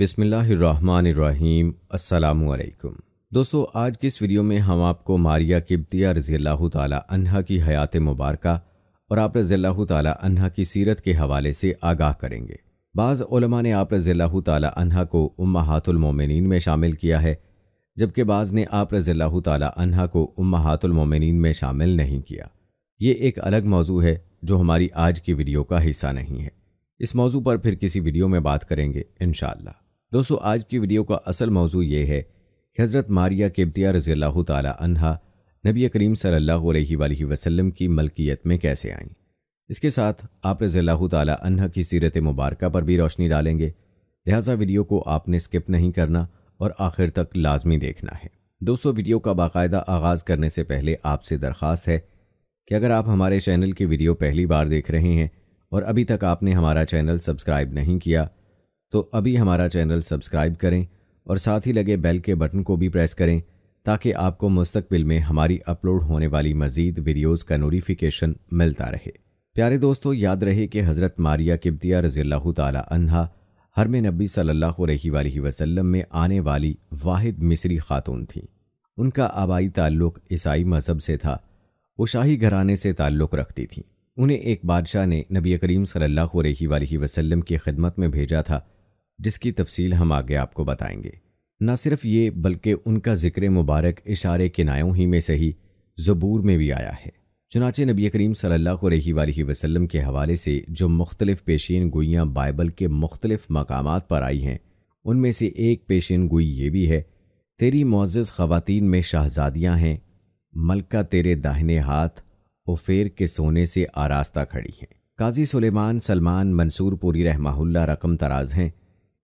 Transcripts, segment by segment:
बिसमीम् अल्लाम दोस्तों आज की इस वीडियो में हम आपको मारिया किब्तिया रज़ी अल्लाह तह की हयात मुबारक और आप रज़ी अल्लाह तह की सीरत के हवाले से आगाह करेंगे बाज़ ने आप रज़ी अल्लाह तह को उम्मातुलमोमिन में शामिल किया है जबकि बाज़ ने आप रज़ी अल्लाह तह को उम्मातुलमोमिन में शामिल नहीं किया ये एक अलग मौजू है जो हमारी आज की वीडियो का हिस्सा नहीं है इस मौजू पर फिर किसी वीडियो में बात करेंगे इन दोस्तों आज की वीडियो का असल मौजू ये है कि हज़रत मारिया केबतिया रज़ी अल्लाह तहा नबी करीम सल्लल्लाहु अलैहि वसल्लम की मलकियत में कैसे आईं इसके साथ आप रज़ी अल्लाह तहा की सीरत मुबारक पर भी रोशनी डालेंगे लिहाजा वीडियो को आपने स्किप नहीं करना और आखिर तक लाजमी देखना है दोस्तों वीडियो का बाकायदा आगाज़ करने से पहले आपसे दरख्वास्त है कि अगर आप हमारे चैनल की वीडियो पहली बार देख रहे हैं और अभी तक आपने हमारा चैनल सब्सक्राइब नहीं किया तो अभी हमारा चैनल सब्सक्राइब करें और साथ ही लगे बेल के बटन को भी प्रेस करें ताकि आपको मुस्तबिल में हमारी अपलोड होने वाली मज़ीद वीडियोज़ का नोटिफिकेशन मिलता रहे प्यारे दोस्तों याद रहे कि हज़रत मारिया किब्तिया रजील्ला तहा हरम नबी सल्ला वसलम में आने वाली वाहिद मिसरी खातून थीं उनका आबाई ताल्लुक ईसाई मज़हब से था वो शाही घराने से ताल्लुक़ रखती थी उन्हें एक बादशाह ने नबी करीम सल्ला वसलम की खिदमत में भेजा था जिसकी तफसील हम आगे आपको बताएंगे न सिर्फ ये बल्कि उनका ज़िक्र मुबारक इशारे किनायों ही में सही ज़बूर में भी आया है चुनाचे नबी करीम सल्ला वसलम के हवाले से जो मुख्तलिफ़ पेशीन गोइयाँ बाइबल के मुख्तलिफ़ मकाम पर आई हैं उनमें से एक पेशीन गोई ये भी है तेरी मोज़ ख़वातीन में शहजादियाँ हैं मलका तेरे दाहिने हाथ उफेर के सोने से आरास्ता खड़ी हैं काजी सुलेमान सलमान मंसूर पूरी रकम तराज हैं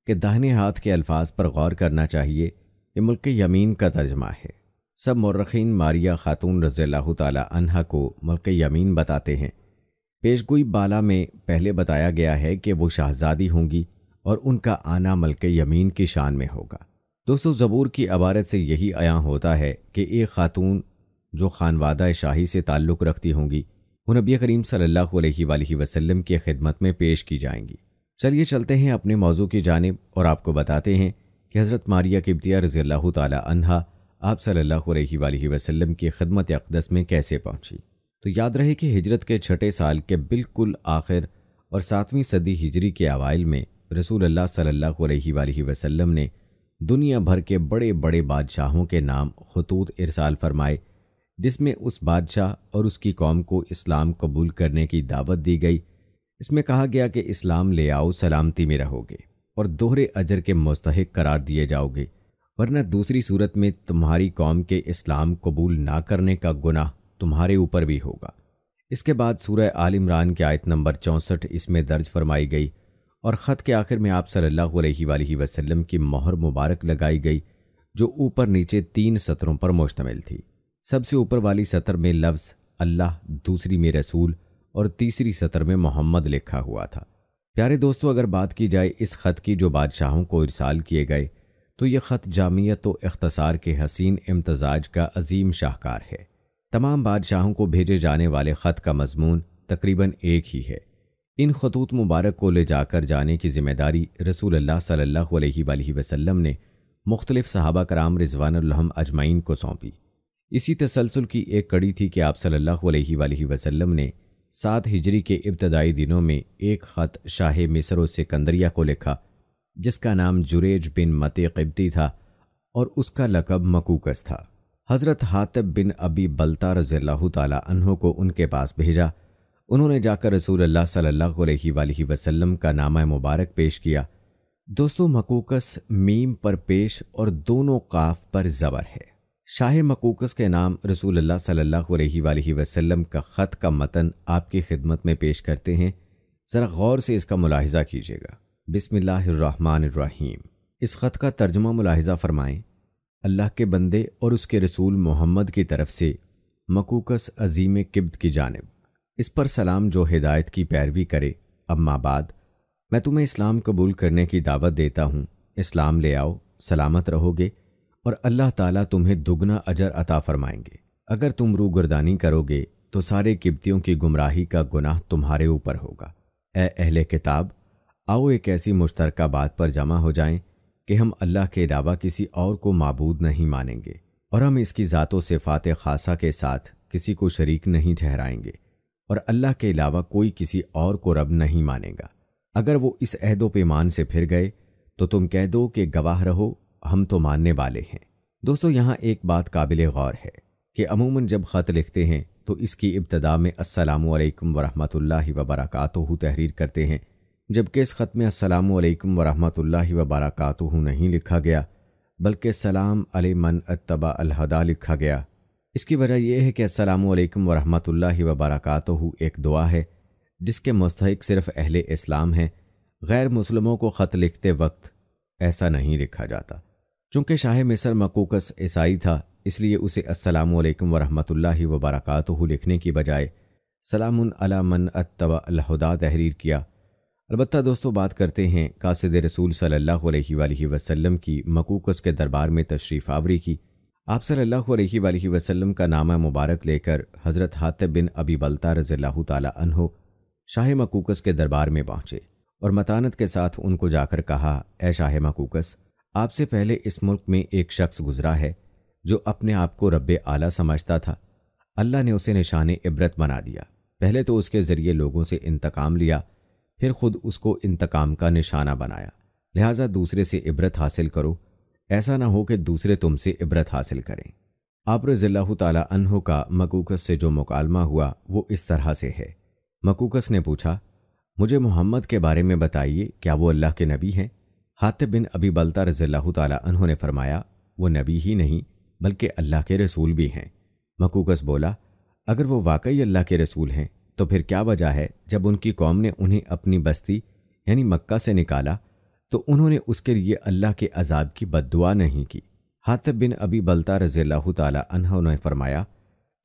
कि दाहिने हाथ के अल्फाज पर गौर करना चाहिए ये मुल्क यमीन का तर्जमा है सब मर्रखीन मारिया खातून रजील्ला तहा को मुल्क यमीन बताते हैं पेशगोई बाला में पहले बताया गया है कि वो शाहजादी होंगी और उनका आना मल्क यमीन की शान में होगा दोस्तों ज़बूर की अबारत से यही आया होता है कि एक खातून जो खानवादा शाही से ताल्लुक़ रखती होंगी वो नबी करीम सल्लल्लाहु अलैहि वसल्लम की खिदमत में पेश की जाएंगी चलिए चलते हैं अपने मौजू की जानब और आपको बताते हैं कि हज़रत मारिया किबतिया रज़ी अल्लाह तहा आप सल्लल्लाहु अलैहि वसल्लम की खदमत अकदस में कैसे पहुँची तो याद रहे कि हिजरत के छठे साल के बिल्कुल आखिर और सातवीं सदी हिजरी के अवाइल में रसूल अल्लाह सल्लल्लाहु अलैहि वसल्लम ने दुनिया भर के बड़े बड़े बादशाहों के नाम खतूत इरसाल फरमाए जिसमें उस बादशाह और उसकी कौम को इस्लाम कबूल करने की दावत दी गई इसमें कहा गया कि इस्लाम ले आओ सलामती में रहोगे और दोहरे अजर के मुस्तक करार दिए जाओगे वरना दूसरी सूरत में तुम्हारी कौम के इस्लाम कबूल ना करने का गुनाह तुम्हारे ऊपर भी होगा इसके बाद सूरह आल इमरान की आयत नंबर चौंसठ इसमें दर्ज फरमाई गई और ख़त के आखिर में आप सल्ला वसलम की मोहर मुबारक लगाई गई जो ऊपर नीचे तीन सतरों पर मुश्तमिल थी सबसे ऊपर वाली सतर में लफ्ज़ अल्लाह दूसरी में रसूल और तीसरी सतर में मोहम्मद लिखा हुआ था प्यारे दोस्तों अगर बात की जाए इस ख़त की जो बादशाहों को इरसाल किए गए तो ये ख़त जामियत व अख्तसार के हसीन इम्तजाज का अजीम शाहकार है तमाम बादशाहों को भेजे जाने वाले ख़त का मजमून तकरीबन एक ही है इन खतूत मुबारक को ले जाकर जाने की जिम्मेदारी रसूल अल्लाह सल्लल्लाहु अलैहि वसल्लम ने मुख्तलिफ़ सहाबा कराम रिजवानल्हम अजमाइन को सौंपी इसी तसलसल की एक कड़ी थी कि आप सल्लल्लाहु अलैहि वसल्लम ने सात हिजरी के इब्तदाई दिनों में एक ख़त शाह मिसर सिकंदरिया को लिखा जिसका नाम जुरेज बिन मत क़िब्ती था और उसका लकब मकूकस था हज़रत हातब बिन अबी बलता रज़ील्ला तहों को उनके पास भेजा उन्होंने जाकर रसूल अल्लाह सल्लल्लाहु अलैहि वसल्लम का नामा मुबारक पेश किया दोस्तों मकूकस मीम पर पेश और दोनों काफ पर ज़बर है शाह मकूकस के नाम रसूल अल्लाह सल्लल्लाहु अलैहि वसल्लम का ख़त का मतन आपकी खिदमत में पेश करते हैं ज़रा गौर से इसका मुलाहजा कीजिएगा बिसमीम इस ख़त का तर्जमा मुलाहजा फ़रमाएँ अल्लाह के बंदे और उसके रसूल मोहम्मद की तरफ से मकूकस अजीम किब्द की जानब इस पर सलाम जो हिदायत की पैरवी करे अम्माबाद मैं तुम्हें इस्लाम कबूल करने की दावत देता हूँ इस्लाम ले आओ सलामत रहोगे और अल्लाह ताला तुम्हें दुगना अजर अता फरमाएंगे अगर तुम रूगर्दानी करोगे तो सारे किब्तियों की गुमराही का गुनाह तुम्हारे ऊपर होगा ए अहले किताब आओ एक ऐसी मुश्तरक बात पर जमा हो जाएं कि हम अल्लाह के अलावा किसी और को मबूद नहीं मानेंगे और हम इसकी से सिफ़ात खासा के साथ किसी को शरीक नहीं ठहराएंगे और अल्लाह के अलावा कोई किसी और को रब नहीं मानेगा अगर वो इस अहदो पैमान से फिर गए तो तुम कह दो कि गवाह रहो हम तो मानने वाले हैं दोस्तों यहाँ एक बात काबिल गौर है कि अमूमन जब ख़त लिखते हैं तो इसकी इब्तदा में असलकम वरहमल वबरकू तहरीर करते हैं जबकि इस ख़त में असलकम वरहमल वबरकू नहीं लिखा गया बल्कि सलाम अल मन अतबा अलहदा लिखा गया इसकी वजह यह है कि असलकम वरहमल वबरकू एक दुआ है जिसके मस्तक़ सिर्फ अहल इस्लाम हैं गैर मुसलमों को ख़त लिखते वक्त ऐसा नहीं लिखा जाता चूंकि शाह मिसर मकूकस ईसाई था इसलिए उसे असलम वालेकुम वरहमतुल्लाहि लिखने की बजाय सलाम अला मन तहरीर किया अलबत् दोस्तों बात करते हैं कासद रसूल सल्ला वसलम की मकूकस के दरबार में तशरीफ़ आवरी की आप सल्ला वसलम का नामा मुबारक लेकर हज़रत हात बिन अबी बलता रज़ी तहो शाह मकूकस के दरबार में पहुँचे और मतानत के साथ उनको जाकर कहा ए शाह मकूकस आपसे पहले इस मुल्क में एक शख्स गुजरा है जो अपने आप को रब आला समझता था अल्लाह ने उसे निशान इबरत बना दिया पहले तो उसके ज़रिए लोगों से इंतकाम लिया फिर खुद उसको इंतकाम का निशाना बनाया लिहाजा दूसरे से इबरत हासिल करो ऐसा ना हो कि दूसरे तुमसे इबरत हासिल करें आप रज़ील्ला का मकूकस से जो मुकालमा हुआ वो इस तरह से है मकूकस ने पूछा मुझे मोहम्मद के बारे में बताइए क्या वो अल्लाह के नबी हैं हातिब बिन अबी बलता रज़ील्ला तहों ने फरमाया वो नबी ही नहीं बल्कि अल्लाह के रसूल भी हैं मकूकस बोला अगर वो वाकई अल्लाह के रसूल हैं तो फिर क्या वजह है जब उनकी कौम ने उन्हें अपनी बस्ती यानी मक्का से निकाला तो उन्होंने उसके लिए अल्लाह के अजाब की बददुआ नहीं की हातिब बिन अबी बलता रज़ील्ला तहों ने फरमाया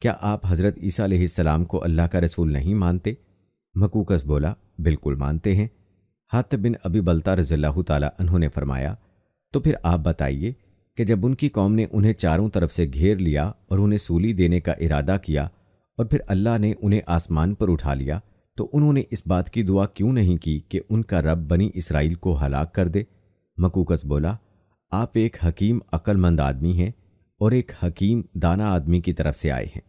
क्या आप हज़रत ईसा सलाम को अल्लाह का रसूल नहीं मानते मकूकस बोला बिल्कुल मानते हैं हाथ बिन अभी बलता रजील्ला उन्होंने फरमाया तो फिर आप बताइए कि जब उनकी कौम ने उन्हें चारों तरफ से घेर लिया और उन्हें सूली देने का इरादा किया और फिर अल्लाह ने उन्हें आसमान पर उठा लिया तो उन्होंने इस बात की दुआ क्यों नहीं की कि उनका रब बनी इसराइल को हलाक कर दे मकूकस बोला आप एक हकीम अक्लमंद आदमी हैं और एक हकीम दाना आदमी की तरफ से आए हैं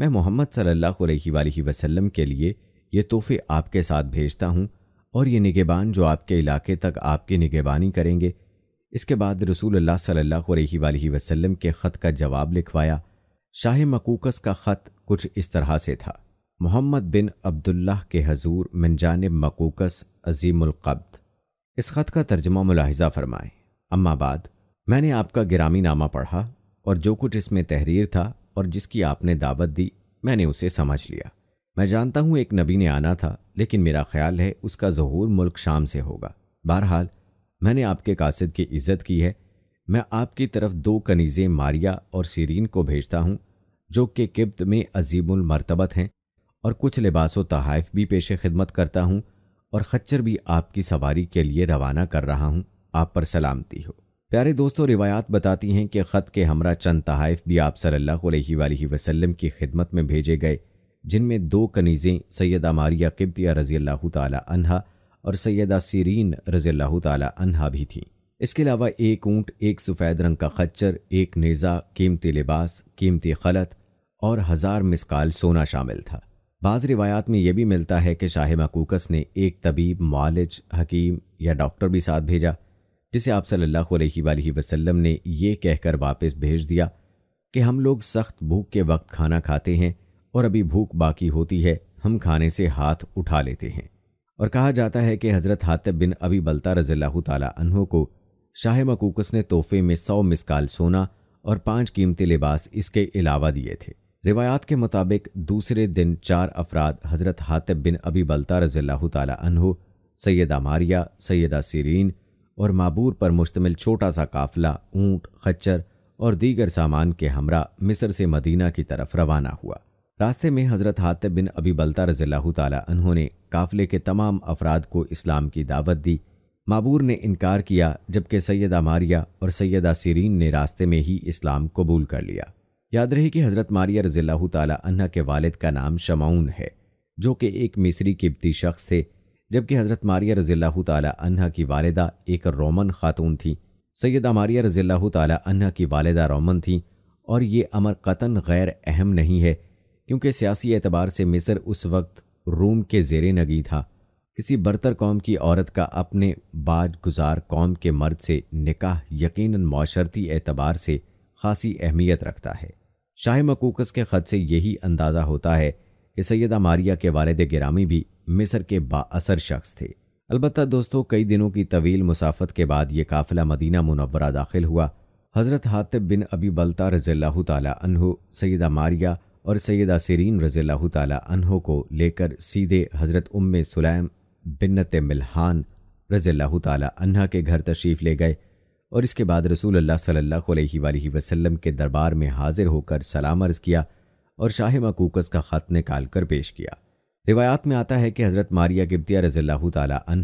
मैं मोहम्मद सल्लल्लाहु अलैहि वसल्लम के लिए ये तोहफे आपके साथ भेजता हूँ और ये निगेबान जो आपके इलाके तक आपकी निगेबानी करेंगे इसके बाद रसूल अल्लाह सल्लल्लाहु अलैहि वसल्लम के ख़त का जवाब लिखवाया शाह मकूकस का ख़त कुछ इस तरह से था मोहम्मद बिन अब्दुल्लाह के हजूर मिनजान मकूकस अजीमकब्द इस ख़त का तर्जमा मुलाहजा फरमाए अम्माबाद मैंने आपका ग्रामी नामा पढ़ा और जो कुछ इसमें तहरीर था और जिसकी आपने दावत दी मैंने उसे समझ लिया मैं जानता हूँ एक नबी ने आना था लेकिन मेरा ख्याल है उसका जहूर मुल्क शाम से होगा बहरहाल मैंने आपके कासिद की इज्जत की है मैं आपकी तरफ दो कनीज़ें मारिया और सीरीन को भेजता हूँ जो कि किब्त में अजीबुलमरतबत हैं और कुछ लिबास व तहाइफ भी पेश खिदमत करता हूँ और खच्चर भी आपकी सवारी के लिए रवाना कर रहा हूँ आप पर सलामती हो प्यारे दोस्तों रिवायात बताती हैं कि ख़त के हमरा चंद तहाइफ भी आप सल्लल्लाहु अलैहि वसल्लम की खिदमत में भेजे गए जिनमें दो कनीज़ें सैदा मारिया किब्तिया रज़ी अल्लाह तन्हा और सैदा सीरीन रज़ी अल्लाह तन्हा भी थीं इसके अलावा एक ऊँट एक सफ़ेद रंग का खच्चर एक नेज़ा कीमती लिबास कीमती खलत और हज़ार मिसकाल सोना शामिल था बाज़ रिवायात में यह भी मिलता है कि शाह मकूकस ने एक तबीब मालिज हकीम या डॉक्टर भी साथ भेजा जिसे आप सल्लल्लाहु अलैहि वसल्लम ने यह कहकर वापस भेज दिया कि हम लोग सख्त भूख के वक्त खाना खाते हैं और अभी भूख बाकी होती है हम खाने से हाथ उठा लेते हैं और कहा जाता है कि हज़रत हातिब बिन अभी बलता रज़ील्ला तहों को शाह मकूकस ने तोहफे में सौ मिसकाल सोना और पांच कीमती लिबास इसके अलावा दिए थे रिवायात के मुताबिक दूसरे दिन चार अफराद हज़रत हातिब बिन अबी बलता रज़ील्ला तहों सैदा मारिया सैदा सीरीन और माबूर पर मुश्तमिल छोटा सा काफिला ऊँट खच्चर और दीगर सामान के हमरा मिस्र से मदीना की तरफ रवाना हुआ रास्ते में हज़रत हात बिन अबी बलता रज़ील्ला तहों ने काफ़िले के तमाम अफराद को इस्लाम की दावत दी माबूर ने इनकार किया जबकि सैयदा मारिया और सैदा सीरीन ने रास्ते में ही इस्लाम कबूल कर लिया याद रही कि हज़रत मारिया रज़ील्ला के वालिद का नाम शमाउन है जो कि एक मिस्री किबती शख्स थे जबकि हज़रत मारिया रज़ील्ला तह की वालदा एक रोमन खातून थी सैयदा मारिया रज़ील्ला तह की वालदा रोमन थी और ये अमर कतन गैर अहम नहीं है क्योंकि सियासी एतबार से मिस्र उस वक्त रोम के जेर नगी था किसी बरतर कौम की औरत का अपने बाज गुजार कौम के मर्द से निकाह यकीन माशरती एतबार से खासी अहमियत रखता है शाह मकूकस के ख़त से यही अंदाज़ा होता है कि सैदा मारिया के वालद गिरामी भी मिस्र के बासर शख्स थे अलबत् दोस्तों कई दिनों की तवील मुसाफत के बाद ये काफिला मदीना मुनवरा दाखिल हुआ हज़रत हातिब बिन अबी बलता रज़ी तु सैदा मारिया और सैदा सरीन रज़ील्ला तहो को लेकर सीधे हज़रत उम सुलैम बिन्नत मिलहान रज़ील्ला तह के घर तशरीफ़ ले गए और इसके बाद रसूल अल्लाह सल्लल्लाहु अलैहि वसल्लम के दरबार में हाजिर होकर सलाम अर्ज़ किया और शाह मकूकस का ख़त निकाल कर पेश किया रिवायात में आता है कि हज़रत मारिया गिब्तिया रज़ील्ला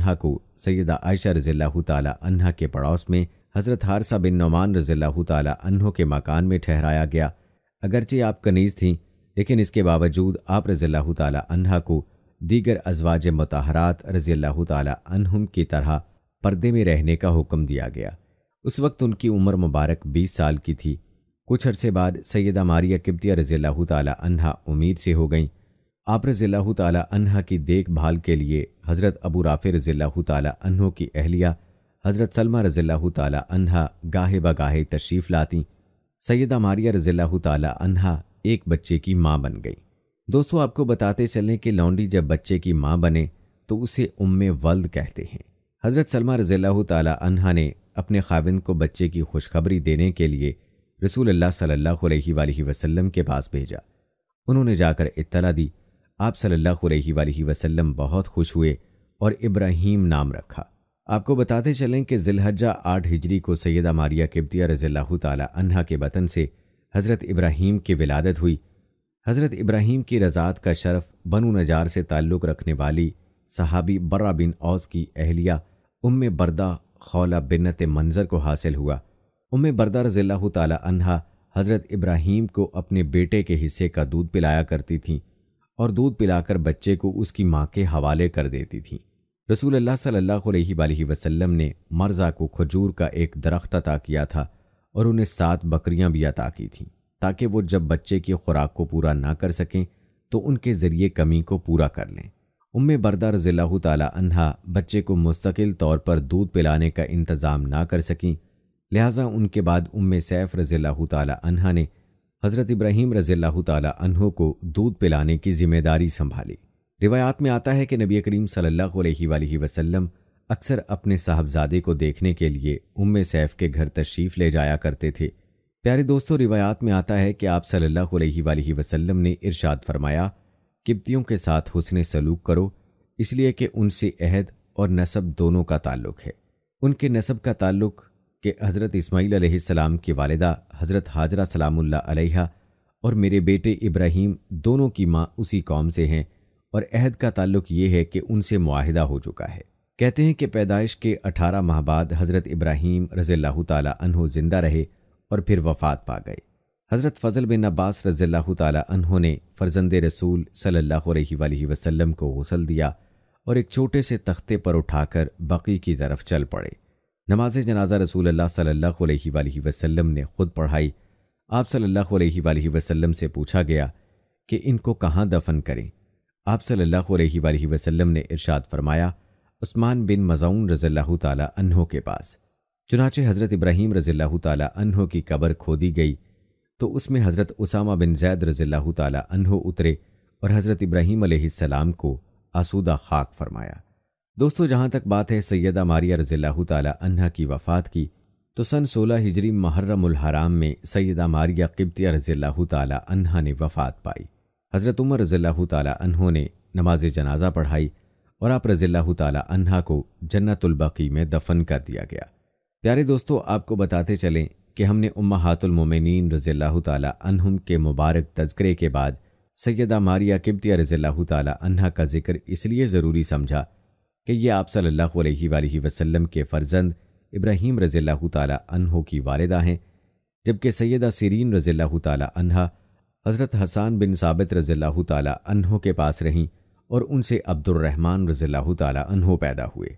तह को सैदा आयशा रज़ील्ला तह के पड़ोस में हज़रत हारसा बिन नौमान रज़ील्ला तह के मकान में ठहराया गया अगरचे आप कनीज़ थीं लेकिन इसके बावजूद आप रज़ी तन्हा को दीगर अजवाज मतहरात रज़ी तहम की तरह पर्दे में रहने का हुक्म दिया गया उस वक्त उनकी उम्र मुबारक बीस साल की थी कुछ अरसे बाद सैदा मारिया किब्तिया रज़ी तन्हा उम्मीद से हो गईं आप रज़ी तन्हा की देखभाल के लिए हज़रत अबू राफे रज़ी तहों की अहलिया हज़रत सलमा रज़ी तन्हा गाहे ब गाहे तशरीफ़ लाती सैदा मारिया रज़ी तन्हा एक बच्चे की माँ बन गई दोस्तों आपको बताते चलें कि लौंडी जब बच्चे की माँ बने तो उसे उम्म वल्द कहते हैं हज़रत सलमा रज़ील् तहा ने अपने खाविंद को बच्चे की खुशखबरी देने के लिए रसूल अल्लाह सल्लल्लाहु अलैहि वसल्लम के पास भेजा उन्होंने जाकर इत्तला दी आप सल्लल्लाहु अलैहि वसल्लम बहुत खुश हुए और इब्राहिम नाम रखा आपको बताते चलें कि जिलहजा आठ हिजरी को सैदा मारिया किब्तिया रज़ील् तहा के वतन से हज़रत इब्राहिम की विलादत हुई हज़रत इब्राहिम की रज़ात का शरफ़ बनु नजार से ताल्लुक़ रखने वाली सहाबी बर्रा बिन औस की अहलिया उम बरदा खौला बिनत मंज़र को हासिल हुआ उम बरदा रज़ील् तहा हज़रत इब्राहीम को अपने बेटे के हिस्से का दूध पिलाया करती थीं और दूध पिलाकर बच्चे को उसकी माँ के हवाले कर देती थीं रसूल अल्लाह सल्लल्लाहु अलैहि वसल्लम ने मर्ज़ा को खजूर का एक दरख्त अता किया था और उन्हें सात बकरियां भी अता की थीं ताकि वो जब बच्चे की खुराक को पूरा ना कर सकें तो उनके ज़रिए कमी को पूरा कर लें उम बरदा रजील्ला तहा बच्चे को मुस्तकिल तौर पर दूध पिलाने का इंतज़ाम ना कर सकें लिहाजा उनके बाद उम सैफ़ रजील्ला तहा ने हज़रत इब्राहीम रजील्ला तहों को दूध पिलाने की जिम्मेदारी संभाली रिवायात में आता है कि नबी करीम सल्ला वसम अक्सर अपने साहबजादे को देखने के लिए उम्म सैफ के घर तशरीफ़ ले जाया करते थे प्यारे दोस्तों रिवायात में आता है कि आप सल्लल्लाहु अलैहि वसल्लम ने इरशाद फरमाया किब्तियों के साथ हुसन सलूक करो इसलिए कि उनसे अहद और नसब दोनों का ताल्लुक है उनके नसब का ताल्लुक के हज़रत इसमाईल सलाम की वालदा हज़रत हाजरा सलामुल्ला और मेरे बेटे इब्राहिम दोनों की माँ उसी कौम से हैं और अहद का ताल्लुक ये है कि उनसे माहिदा हो चुका है कहते हैं कि पैदाइश के अठारह माह बाद हज़रत इब्राहीम रज़ील्ला तहो ज़िंदा रहे और फिर वफ़ात पा गए हज़रत फ़जल बिन अब्बास रज़ील् तहो ने फ़र्जंद रसूल सल्ला वसम को गसल दिया और एक छोटे से तख्ते पर उठाकर बकी की तरफ चल पड़े नमाज जनाजा रसूल अल्लाह सल्लल्लाहु ने ख़ुद पढ़ाई आप सल्ला वसलम से पूछा गया कि इनको कहाँ दफन करें आप सल्ला वसलम ने इरशाद फरमाया उस्मान बिन मजाउन रज़ील्ला तहों के पास चुनाचे हज़रत इब्राहिम रज़ील्ला तहों की कबर खोदी गई तो उसमें हज़रत उसामा बिन जैद रज़ील्ला तहों उतरे और हज़रत इब्राहीम सलाम को आसूदा खाक फरमाया दोस्तों जहाँ तक बात है सैदा मारिया रज़ी तह की वफ़ात की तो सन सोलह हिजरी हराम में सैदा मारिया किब्तिया रज़ील्ला तह ने वफ़ात पाई हज़रत उमर रज़ील्ला तहों ने नमाज जनाजा पढ़ाई और आप रज़ील्ला तन्हा को जन्नतुलबकी में दफन कर दिया गया प्यारे दोस्तों आपको बताते चलें कि हमने उम्मा उम्मातुलमोमिन रज़ील्ला तहम के मुबारक तस्करे के बाद सैदा मारिया किबतिया रज़ील्ला तन्हा का जिक्र इसलिए ज़रूरी समझा कि यह आप सल्ला वसलम के फ़र्जंद इब्राहिम रज़ील्ला तहु की वालदा हैं जबकि सैदा सीरीन रज़ील्ला तन्हा हज़रत हसान बिन साबित रज़ील्ला तहु के पास रहीं और उनसे अब्दुलरहमान रजील्ला तहो पैदा हुए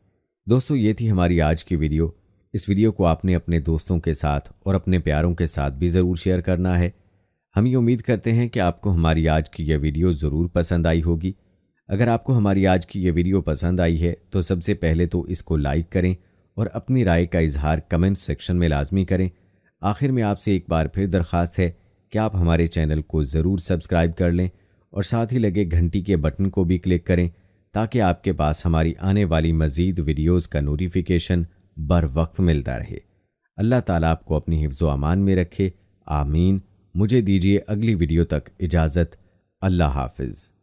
दोस्तों ये थी हमारी आज की वीडियो इस वीडियो को आपने अपने दोस्तों के साथ और अपने प्यारों के साथ भी ज़रूर शेयर करना है हम ये उम्मीद करते हैं कि आपको हमारी आज की यह वीडियो ज़रूर पसंद आई होगी अगर आपको हमारी आज की यह वीडियो पसंद आई है तो सबसे पहले तो इसको लाइक करें और अपनी राय का इजहार कमेंट सेक्शन में लाजमी करें आखिर में आपसे एक बार फिर दरख्वास्त है कि आप हमारे चैनल को ज़रूर सब्सक्राइब कर लें और साथ ही लगे घंटी के बटन को भी क्लिक करें ताकि आपके पास हमारी आने वाली मज़ीद वीडियोज़ का नोटिफिकेशन बर वक्त मिलता रहे अल्लाह ताला आपको अपनी हिफ्ज़ अमान में रखे आमीन मुझे दीजिए अगली वीडियो तक इजाज़त अल्लाह हाफिज़